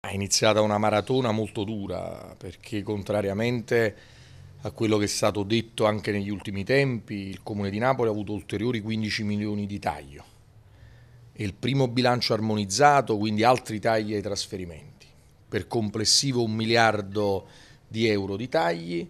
È iniziata una maratona molto dura perché contrariamente a quello che è stato detto anche negli ultimi tempi, il Comune di Napoli ha avuto ulteriori 15 milioni di taglio e il primo bilancio armonizzato, quindi altri tagli ai trasferimenti, per complessivo un miliardo di euro di tagli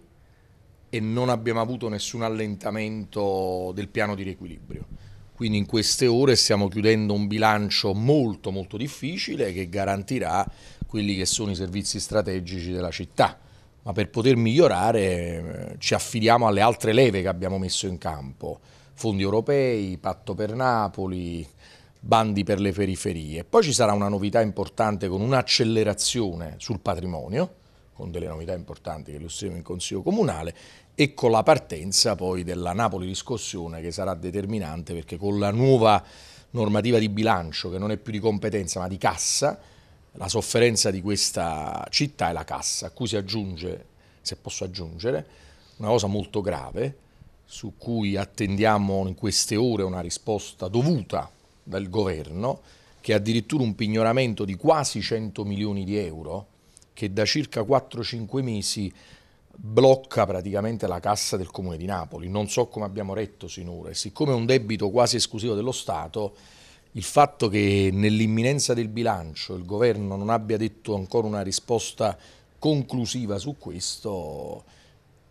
e non abbiamo avuto nessun allentamento del piano di riequilibrio. Quindi in queste ore stiamo chiudendo un bilancio molto molto difficile che garantirà quelli che sono i servizi strategici della città, ma per poter migliorare eh, ci affidiamo alle altre leve che abbiamo messo in campo, fondi europei, patto per Napoli, bandi per le periferie. Poi ci sarà una novità importante con un'accelerazione sul patrimonio, con delle novità importanti che illustriamo in Consiglio Comunale e con la partenza poi della Napoli discussione che sarà determinante perché con la nuova normativa di bilancio che non è più di competenza ma di cassa la sofferenza di questa città è la cassa, a cui si aggiunge, se posso aggiungere, una cosa molto grave su cui attendiamo in queste ore una risposta dovuta dal governo, che è addirittura un pignoramento di quasi 100 milioni di euro, che da circa 4-5 mesi blocca praticamente la cassa del Comune di Napoli. Non so come abbiamo retto sinora, e siccome è un debito quasi esclusivo dello Stato, il fatto che nell'imminenza del bilancio il governo non abbia detto ancora una risposta conclusiva su questo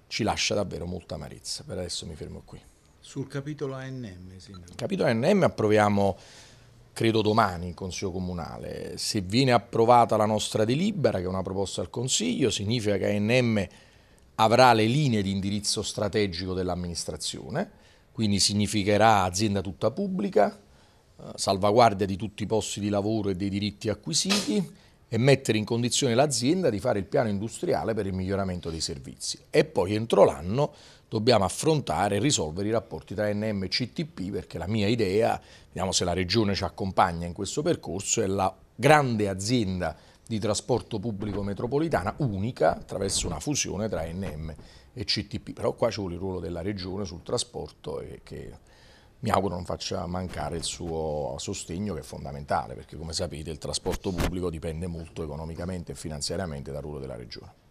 ci lascia davvero molta amarezza. Per adesso mi fermo qui. Sul capitolo ANM, signor. Capitolo ANM approviamo credo domani in Consiglio Comunale. Se viene approvata la nostra delibera, che è una proposta al Consiglio, significa che ANM avrà le linee di indirizzo strategico dell'amministrazione, quindi significherà azienda tutta pubblica, salvaguardia di tutti i posti di lavoro e dei diritti acquisiti e mettere in condizione l'azienda di fare il piano industriale per il miglioramento dei servizi. E poi entro l'anno dobbiamo affrontare e risolvere i rapporti tra NM e CTP perché la mia idea, vediamo se la Regione ci accompagna in questo percorso, è la grande azienda di trasporto pubblico metropolitana unica attraverso una fusione tra NM e CTP. Però qua c'è il ruolo della Regione sul trasporto e che mi auguro non faccia mancare il suo sostegno che è fondamentale perché come sapete il trasporto pubblico dipende molto economicamente e finanziariamente dal ruolo della Regione.